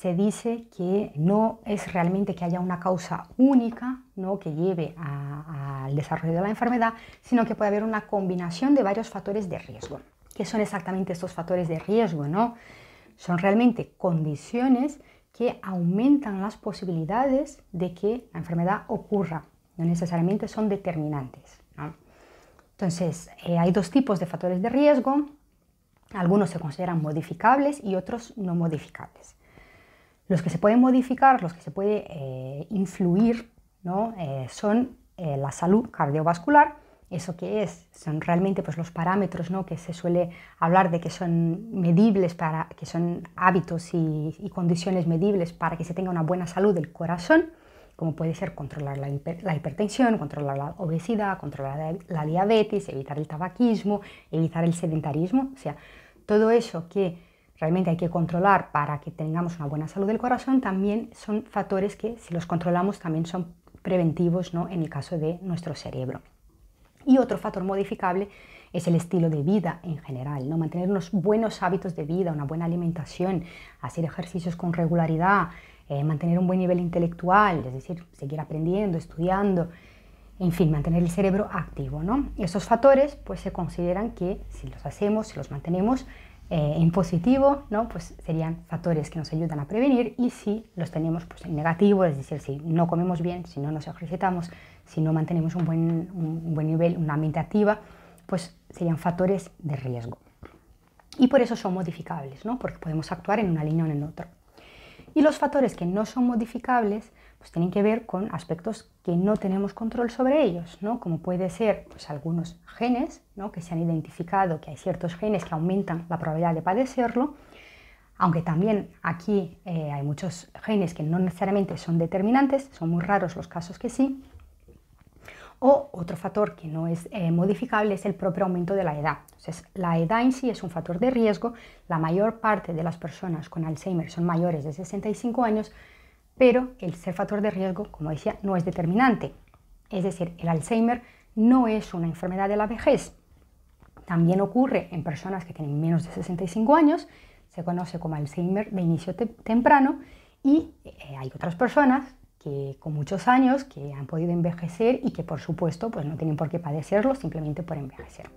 se dice que no es realmente que haya una causa única ¿no? que lleve al desarrollo de la enfermedad, sino que puede haber una combinación de varios factores de riesgo. ¿Qué son exactamente estos factores de riesgo? ¿no? Son realmente condiciones que aumentan las posibilidades de que la enfermedad ocurra. No necesariamente son determinantes. Entonces, eh, hay dos tipos de factores de riesgo. Algunos se consideran modificables y otros no modificables. Los que se pueden modificar, los que se puede eh, influir, ¿no? Eh, son eh, la salud cardiovascular, eso que es, son realmente pues, los parámetros ¿no? que se suele hablar de que son medibles, para, que son hábitos y, condiciones medibles para que se tenga una buena salud del corazón, como puede ser controlar la, hipertensión, controlar la obesidad, controlar la diabetes, evitar el tabaquismo, evitar el sedentarismo, o sea, todo eso que realmente hay que controlar para que tengamos una buena salud del corazón, también son factores que si los controlamos también son preventivos ¿no? en el caso de nuestro cerebro. Y otro factor modificable es el estilo de vida en general, ¿no? mantener unos buenos hábitos de vida, una buena alimentación, hacer ejercicios con regularidad, eh, mantener un buen nivel intelectual, es decir, seguir aprendiendo, estudiando, en fin, mantener el cerebro activo. ¿no? Y esos factores pues, se consideran que si los hacemos, si los mantenemos, eh, en positivo, ¿no? pues serían factores que nos ayudan a prevenir y si los tenemos pues, en negativo, es decir, si no comemos bien, si no nos ejercitamos, si no mantenemos un buen, nivel, una mente activa, pues serían factores de riesgo. Y por eso son modificables, ¿no? porque podemos actuar en una línea o en otra. Y los factores que no son modificables pues tienen que ver con aspectos que no tenemos control sobre ellos, ¿no? como puede ser pues, algunos genes ¿no? que se han identificado, que hay ciertos genes que aumentan la probabilidad de padecerlo, aunque también aquí eh, hay muchos genes que no necesariamente son determinantes, son muy raros los casos que sí, o otro factor que no es eh, modificable es el propio aumento de la edad. Entonces, la edad en sí es un factor de riesgo. La mayor parte de las personas con Alzheimer son mayores de 65 años, pero el ser factor de riesgo, como decía, no es determinante. Es decir, el Alzheimer no es una enfermedad de la vejez. También ocurre en personas que tienen menos de 65 años, se conoce como Alzheimer de inicio temprano, y eh, hay otras personas que con muchos años que han podido envejecer y que por supuesto pues no tienen por qué padecerlo simplemente por envejecer.